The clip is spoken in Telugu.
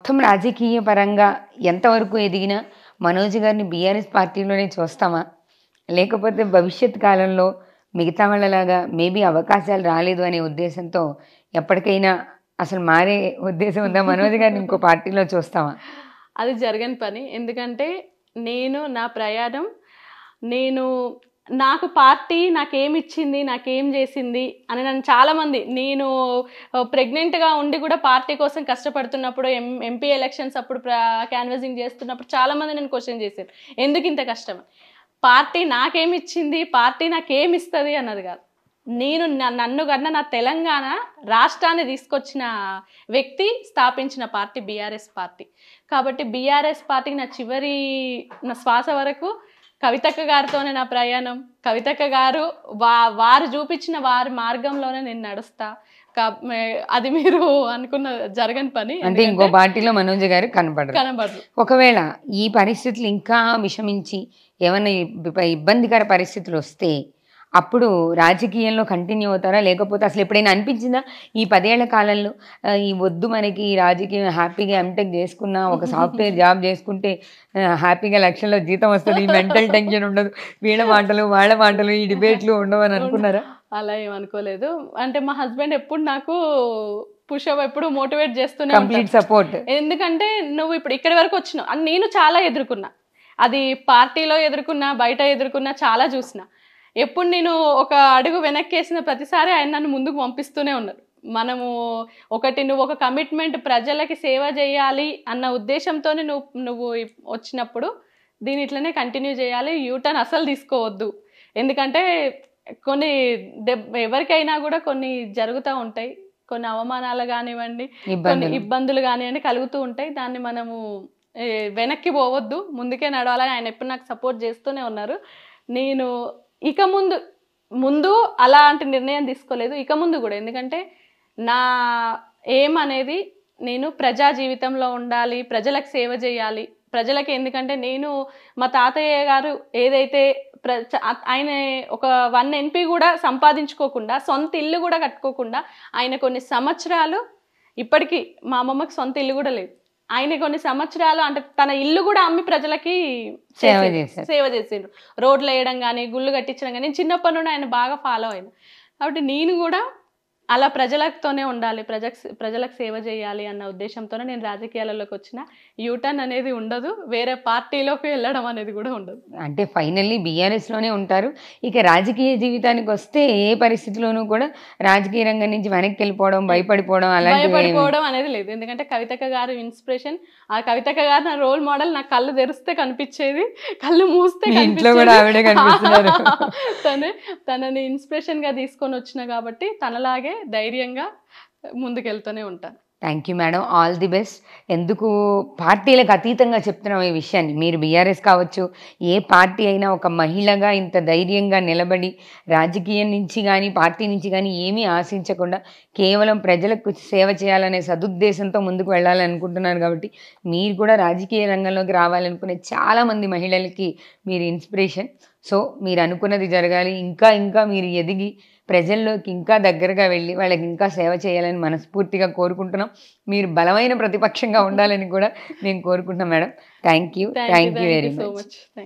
మొత్తం రాజకీయ పరంగా ఎంతవరకు ఎదిగినా మనోజ్ గారిని బీఆర్ఎస్ పార్టీలోనే చూస్తామా లేకపోతే భవిష్యత్ కాలంలో మిగతా వాళ్ళలాగా మేబీ అవకాశాలు రాలేదు అనే ఉద్దేశంతో ఎప్పటికైనా అసలు మారే ఉద్దేశం ఉందా మనోజ్ గారిని ఇంకో పార్టీలో చూస్తామా అది జరగని పని ఎందుకంటే నేను నా ప్రయాణం నేను నాకు పార్టీ నాకేమిచ్చింది నాకేం చేసింది అని నన్ను చాలామంది నేను ప్రెగ్నెంట్గా ఉండి కూడా పార్టీ కోసం కష్టపడుతున్నప్పుడు ఎం ఎంపీ ఎలక్షన్స్ అప్పుడు క్యాన్వసింగ్ చేస్తున్నప్పుడు చాలామంది నేను క్వశ్చన్ చేశాను ఎందుకు ఇంత కష్టం పార్టీ నాకేమిచ్చింది పార్టీ నాకేమిస్తుంది అన్నది కాదు నేను నన్ను కన్నా నా తెలంగాణ రాష్ట్రాన్ని తీసుకొచ్చిన వ్యక్తి స్థాపించిన పార్టీ బీఆర్ఎస్ పార్టీ కాబట్టి బీఆర్ఎస్ పార్టీకి నా చివరి నా శ్వాస వరకు కవితక్క గారితోనే నా ప్రయాణం కవితక్క గారు వా వారు చూపించిన వారి మార్గంలోనే నేను నడుస్తా అది మీరు అనుకున్న జరగని పని అంటే ఇంకో పార్టీలో మనోజ్ గారు కనబడరు కనబడరు ఒకవేళ ఈ పరిస్థితులు ఇంకా విషమించి ఏమైనా ఇబ్బందికర పరిస్థితులు వస్తే అప్పుడు రాజకీయంలో కంటిన్యూ అవుతారా లేకపోతే అసలు ఎప్పుడైనా అనిపించిందా ఈ పదేళ్ల కాలంలో ఈ వద్దు మనకి రాజకీయం హ్యాపీగా ఎంటెక్ చేసుకున్నా ఒక సాఫ్ట్వేర్ జాబ్ చేసుకుంటే హ్యాపీగా లక్షల్లో జీతం వస్తుంది ఈ మెంటల్ టెన్షన్ ఉండదు వీళ్ళ మాటలు వాళ్ళ మాటలు ఈ డిబేట్లు ఉండవని అనుకున్నారా అలా ఏమనుకోలేదు అంటే మా హస్బెండ్ ఎప్పుడు నాకు పుషప్ ఎప్పుడు మోటివేట్ చేస్తున్నా కంప్లీట్ సపోర్ట్ ఎందుకంటే నువ్వు ఇప్పుడు ఇక్కడి వరకు వచ్చినావు నేను చాలా ఎదుర్కొన్నా అది పార్టీలో ఎదుర్కొన్నా బయట ఎదుర్కొన్నా చాలా చూసినా ఎప్పుడు నేను ఒక అడుగు వెనక్కేసిన ప్రతిసారి ఆయన నన్ను ముందుకు పంపిస్తూనే ఉన్నారు మనము ఒకటి నువ్వు ఒక కమిట్మెంట్ ప్రజలకి సేవ చేయాలి అన్న ఉద్దేశంతోనే నువ్వు నువ్వు వచ్చినప్పుడు దీని ఇట్లనే కంటిన్యూ చేయాలి యూటర్న్ అసలు తీసుకోవద్దు ఎందుకంటే కొన్ని ఎవరికైనా కూడా కొన్ని జరుగుతూ ఉంటాయి కొన్ని అవమానాలు కానివ్వండి కొన్ని ఇబ్బందులు కానివ్వండి కలుగుతూ ఉంటాయి దాన్ని మనము వెనక్కి పోవద్దు ముందుకే నడవాలని ఆయన ఎప్పుడు నాకు సపోర్ట్ చేస్తూనే ఉన్నారు నేను ఇక ముందు ముందు అలాంటి నిర్ణయం తీసుకోలేదు ఇక ముందు కూడా ఎందుకంటే నా ఏం అనేది నేను ప్రజా జీవితంలో ఉండాలి ప్రజలకు సేవ చేయాలి ప్రజలకి ఎందుకంటే నేను మా తాతయ్య గారు ఏదైతే ప్ర ఆయన ఒక వన్ ఎన్పి కూడా సంపాదించుకోకుండా సొంత ఇల్లు కూడా కట్టుకోకుండా ఆయన కొన్ని సంవత్సరాలు ఇప్పటికీ మా అమ్మమ్మకి సొంత ఇల్లు కూడా లేదు ఆయన కొన్ని సంవత్సరాలు అంటే తన ఇల్లు కూడా అమ్మి ప్రజలకి సేవ చేసి సేవ చేసిండ్రు రోడ్లు వేయడం కానీ గుళ్ళు కట్టించడం కానీ చిన్నప్పటి నుండి ఆయన బాగా ఫాలో అయింది కాబట్టి నేను కూడా అలా ప్రజలతోనే ఉండాలి ప్రజకు ప్రజలకు సేవ చేయాలి అన్న ఉద్దేశంతోనే నేను రాజకీయాలలోకి వచ్చిన యూటర్న్ అనేది ఉండదు వేరే పార్టీలోకి వెళ్ళడం అనేది కూడా ఉండదు అంటే ఫైనల్లీ బీఆర్ఎస్లోనే ఉంటారు ఇక రాజకీయ జీవితానికి వస్తే ఏ పరిస్థితిలోనూ కూడా రాజకీయ రంగం నుంచి వెనక్కి వెళ్ళిపోవడం భయపడిపోవడం అలా భయపడిపోవడం అనేది లేదు ఎందుకంటే కవితక గారు ఇన్స్పిరేషన్ ఆ కవితక గారు నా రోల్ మోడల్ నా కళ్ళు తెరిస్తే కనిపించేది కళ్ళు మూస్తే ఇంట్లో కూడా ఆవిడే కనిపిస్తున్నారు తను తనని ఇన్స్పిరేషన్గా తీసుకొని వచ్చిన కాబట్టి తనలాగే ధైర్యంగా ముందుకెళ్తూనే ఉంటాను thank you madam all the best ఎందుకు పార్టీలకు అతీతంగా చెప్తున్నాం ఈ విషయాన్ని మీరు బీఆర్ఎస్ కావచ్చు ఏ పార్టీ అయినా ఒక మహిళగా ఇంత ధైర్యంగా నిలబడి రాజకీయం నుంచి కానీ పార్టీ నుంచి కానీ ఏమీ ఆశించకుండా కేవలం ప్రజలకు సేవ చేయాలనే సదుద్దేశంతో ముందుకు వెళ్ళాలనుకుంటున్నారు కాబట్టి మీరు కూడా రాజకీయ రంగంలోకి రావాలనుకునే చాలామంది మహిళలకి మీరు ఇన్స్పిరేషన్ సో మీరు అనుకున్నది జరగాలి ఇంకా ఇంకా మీరు ఎదిగి ప్రజల్లోకి ఇంకా దగ్గరగా వెళ్ళి వాళ్ళకి ఇంకా సేవ చేయాలని మనస్ఫూర్తిగా కోరుకుంటున్నాం మీరు బలమైన ప్రతిపక్షంగా ఉండాలని కూడా మేము కోరుకుంటున్నాం madam thank you thank you very much